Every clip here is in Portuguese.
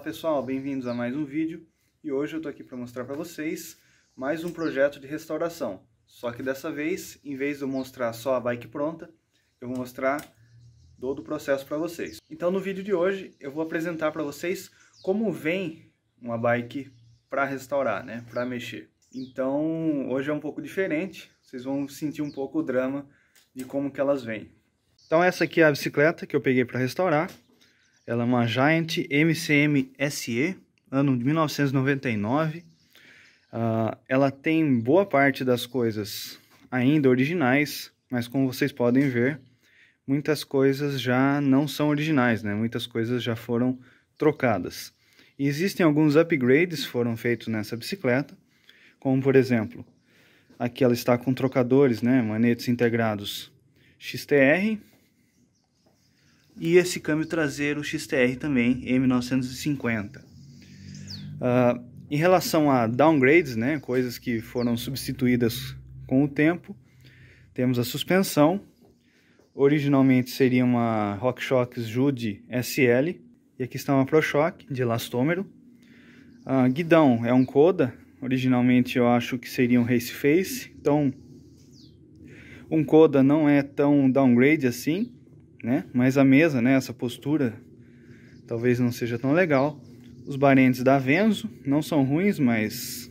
pessoal, bem-vindos a mais um vídeo e hoje eu estou aqui para mostrar para vocês mais um projeto de restauração. Só que dessa vez, em vez de eu mostrar só a bike pronta, eu vou mostrar todo o processo para vocês. Então no vídeo de hoje eu vou apresentar para vocês como vem uma bike para restaurar, né, para mexer. Então hoje é um pouco diferente, vocês vão sentir um pouco o drama de como que elas vêm. Então essa aqui é a bicicleta que eu peguei para restaurar. Ela é uma Giant MCM SE, ano de 1999. Uh, ah, ela tem boa parte das coisas ainda originais, mas como vocês podem ver, muitas coisas já não são originais, né? Muitas coisas já foram trocadas. E existem alguns upgrades foram feitos nessa bicicleta, como por exemplo, aqui ela está com trocadores, né, manetes integrados XTR, e esse câmbio traseiro XTR também M950. Uh, ah, em relação a downgrades, né, coisas que foram substituídas com o tempo, temos a suspensão. Originalmente seria uma RockShox Jude SL e aqui está uma ProShock de elastômero. Uh, guidão é um Coda, originalmente eu acho que seria um Race Face, então um Coda não é tão downgrade assim né? Mas a mesa, né, essa postura talvez não seja tão legal. Os barentes da Venzo não são ruins, mas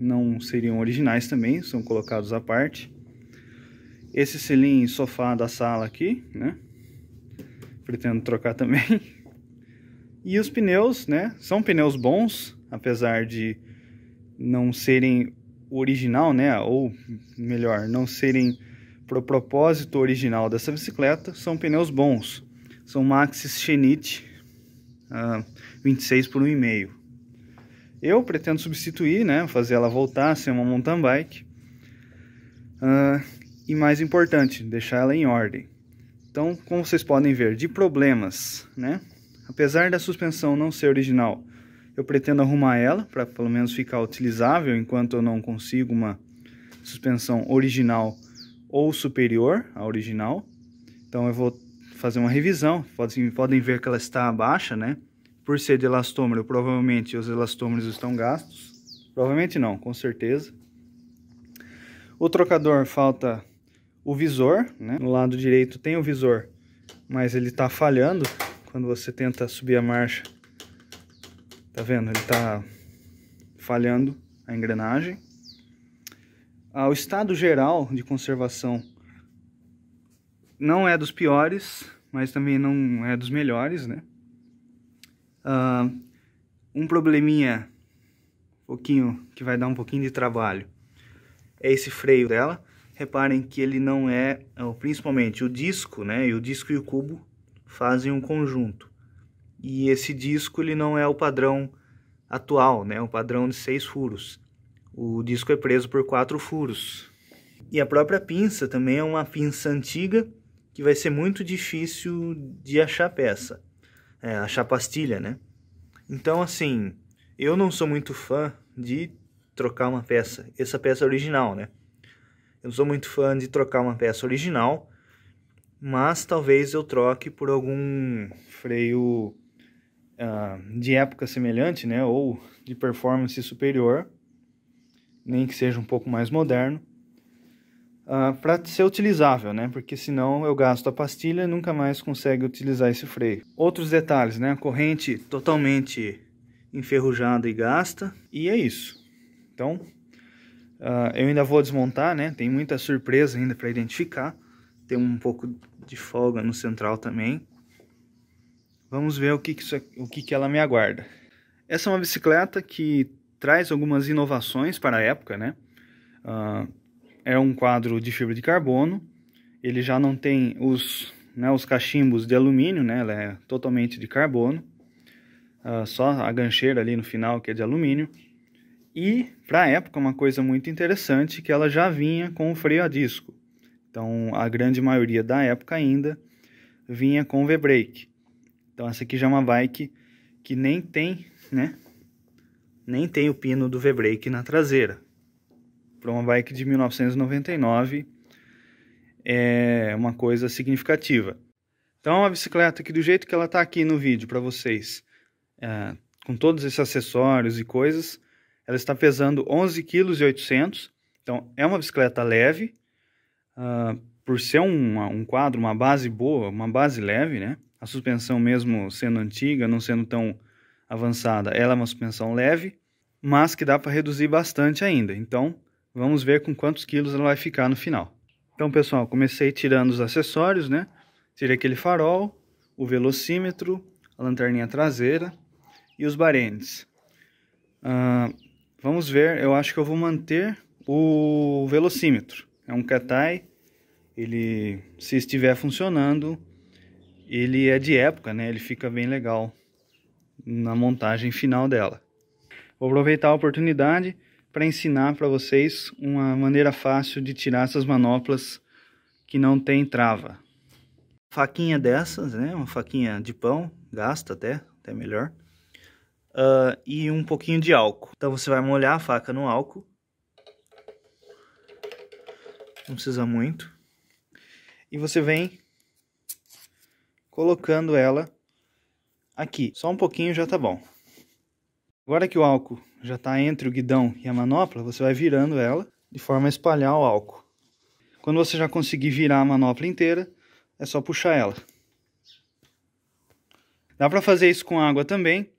não seriam originais também, são colocados à parte. Esse selim sofá da sala aqui, né? Pretendo trocar também. E os pneus, né? São pneus bons, apesar de não serem o original, né? Ou melhor, não serem para o propósito original dessa bicicleta são pneus bons. São Maxxis Schenit uh, ah, 26 por 1,5. Eu pretendo substituir, né, fazer ela voltar a ser uma mountain bike. Uh, e mais importante, deixar ela em ordem. Então, como vocês podem ver, de problemas, né? Apesar da suspensão não ser original, eu pretendo arrumar ela para pelo menos ficar utilizável enquanto eu não consigo uma suspensão original ou superior à original. Então eu vou fazer uma revisão. Podem, podem ver que ela está baixa, né? Por ser de elastômero, provavelmente os elastômeros estão gastos. Provavelmente não, com certeza. O trocador falta o visor, né? No lado direito tem o visor, mas ele está falhando quando você tenta subir a marcha. Tá vendo? Ele está falhando a engrenagem. Ah, o estado geral de conservação não é dos piores, mas também não é dos melhores, né? Uh, um probleminha um pouquinho que vai dar um pouquinho de trabalho é esse freio dela. Reparem que ele não é, ah, principalmente o disco, né? E o disco e o cubo fazem um conjunto. E esse disco ele não é o padrão atual, né? O padrão de seis furos. O disco é preso por quatro furos. E a própria pinça também é uma pinça antiga que vai ser muito difícil de achar peça, é, achar pastilha, né? Então, assim, eu não sou muito fã de trocar uma peça, essa peça original, né? Eu não sou muito fã de trocar uma peça original, mas talvez eu troque por algum freio uh, de época semelhante, né? Ou de performance superior nem que seja um pouco mais moderno, uh, ah, para ser utilizável, né? Porque senão eu gasto a pastilha e nunca mais consegue utilizar esse freio. Outros detalhes, né? A corrente totalmente enferrujada e gasta, e é isso. Então, uh, eu ainda vou desmontar, né? Tem muita surpresa ainda para identificar. Tem um pouco de folga no central também. Vamos ver o que, que, isso, é, o que, que ela me aguarda. Essa é uma bicicleta que traz algumas inovações para a época, né? Uh, é um quadro de fibra de carbono, ele já não tem os, né, os cachimbos de alumínio, né? Ela é totalmente de carbono, uh, só a gancheira ali no final que é de alumínio. E, para a época, uma coisa muito interessante que ela já vinha com o freio a disco. Então, a grande maioria da época ainda vinha com V-brake. Então, essa aqui já é uma bike que nem tem né, nem tem o pino do V-brake na traseira. Para uma bike de 1999 é uma coisa significativa. Então é a bicicleta aqui do jeito que ela está aqui no vídeo para vocês, é, com todos esses acessórios e coisas, ela está pesando 11,8 kg. Então é uma bicicleta leve, uh, por ser uma, um quadro, uma base boa, uma base leve, né? A suspensão mesmo sendo antiga, não sendo tão avançada, ela é uma suspensão leve, mas que dá para reduzir bastante ainda. Então, vamos ver com quantos quilos ela vai ficar no final. Então, pessoal, comecei tirando os acessórios, né? Tirei aquele farol, o velocímetro, a lanterninha traseira e os barenes. Uh, ah, vamos ver, eu acho que eu vou manter o velocímetro. É um Katai, ele se estiver funcionando, ele é de época, né? Ele fica bem legal na montagem final dela. Vou aproveitar a oportunidade para ensinar para vocês uma maneira fácil de tirar essas manoplas que não tem trava. Faquinha dessas, né? Uma faquinha de pão, gasta até, até melhor. Uh, e um pouquinho de álcool. Então você vai molhar a faca no álcool. Não precisa muito. E você vem colocando ela Aqui, só um pouquinho já tá bom. Agora que o álcool já está entre o guidão e a manopla, você vai virando ela de forma a espalhar o álcool. Quando você já conseguir virar a manopla inteira, é só puxar ela. Dá para fazer isso com água também,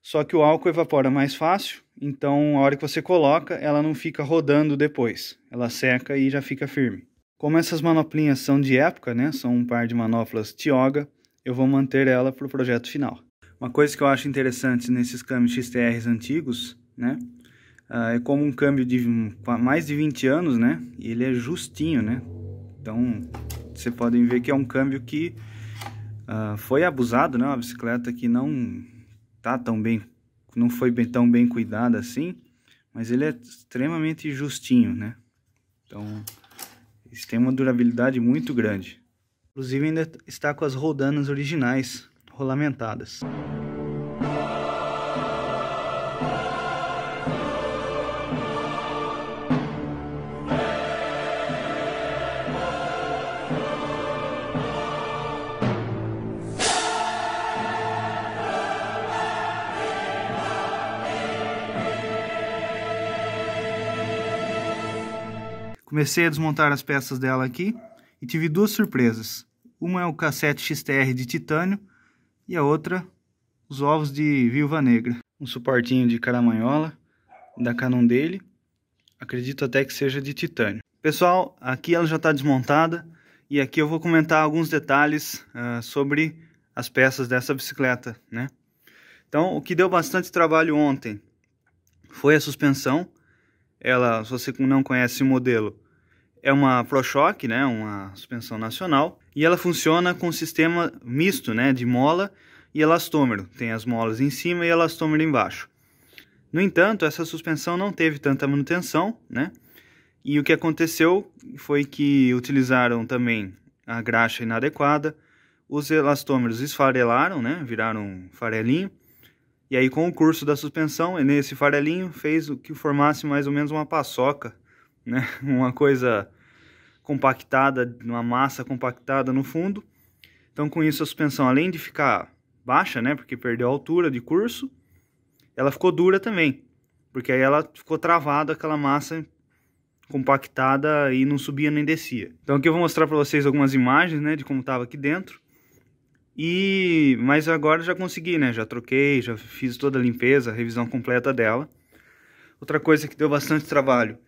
só que o álcool evapora mais fácil, então a hora que você coloca, ela não fica rodando depois. Ela seca e já fica firme. Como essas manoplinhas são de época, né? São um par de manoplas Tioga, eu vou manter ela para o projeto final. Uma coisa que eu acho interessante nesses câmbios XTRs antigos, né? Uh, é como um câmbio de mais de 20 anos, né? E ele é justinho, né? Então, vocês podem ver que é um câmbio que uh, foi abusado, né? Uma bicicleta que não tá tão bem, não foi bem, tão bem cuidada assim, mas ele é extremamente justinho, né? Então, isso tem uma durabilidade muito grande. Inclusive ainda está com as rodanas originais rolamentadas. Comecei a desmontar as peças dela aqui e tive duas surpresas. Uma é o cassete XTR de titânio e a outra os ovos de viúva negra. Um suportinho de caramanhola da Canon dele. Acredito até que seja de titânio. Pessoal, aqui ela já está desmontada e aqui eu vou comentar alguns detalhes uh, sobre as peças dessa bicicleta, né? Então, o que deu bastante trabalho ontem foi a suspensão. Ela, se você não conhece o modelo, é uma ProShock, né, uma suspensão nacional, e ela funciona com um sistema misto, né, de mola e elastômero. Tem as molas em cima e elastômero embaixo. No entanto, essa suspensão não teve tanta manutenção, né? E o que aconteceu foi que utilizaram também a graxa inadequada, os elastômeros esfarelaram, né? Viraram farelinho. E aí, com o curso da suspensão, nesse farelinho fez o que formasse mais ou menos uma paçoca né? Uma coisa compactada, uma massa compactada no fundo. Então, com isso, a suspensão, além de ficar baixa, né? Porque perdeu a altura de curso, ela ficou dura também. Porque aí ela ficou travada, aquela massa compactada e não subia nem descia. Então aqui eu vou mostrar para vocês algumas imagens, né, de como estava aqui dentro. E mas agora já consegui, né? Já troquei, já fiz toda a limpeza, a revisão completa dela. Outra coisa que deu bastante trabalho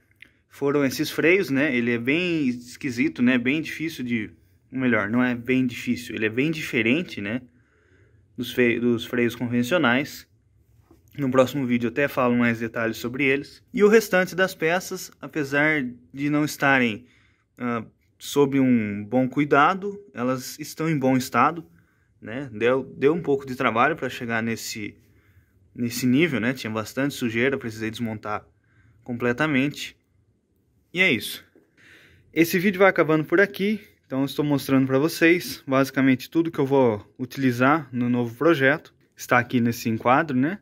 foram esses freios, né? Ele é bem esquisito, né? Bem difícil de... Melhor, não é bem difícil. Ele é bem diferente, né? Dos, dos freios convencionais. No próximo vídeo eu até falo mais detalhes sobre eles. E o restante das peças, apesar de não estarem ah, sob um bom cuidado, elas estão em bom estado. Né? Deu, deu um pouco de trabalho para chegar nesse, nesse nível, né? Tinha bastante sujeira, precisei desmontar completamente. E é isso. Esse vídeo vai acabando por aqui. Então estou mostrando para vocês basicamente tudo que eu vou utilizar no novo projeto. Está aqui nesse enquadro, né?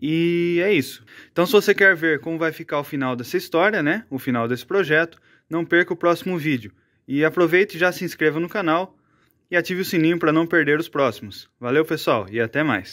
E é isso. Então se você quer ver como vai ficar o final dessa história, né? O final desse projeto, não perca o próximo vídeo. E aproveite e já se inscreva no canal e ative o sininho para não perder os próximos. Valeu pessoal e até mais.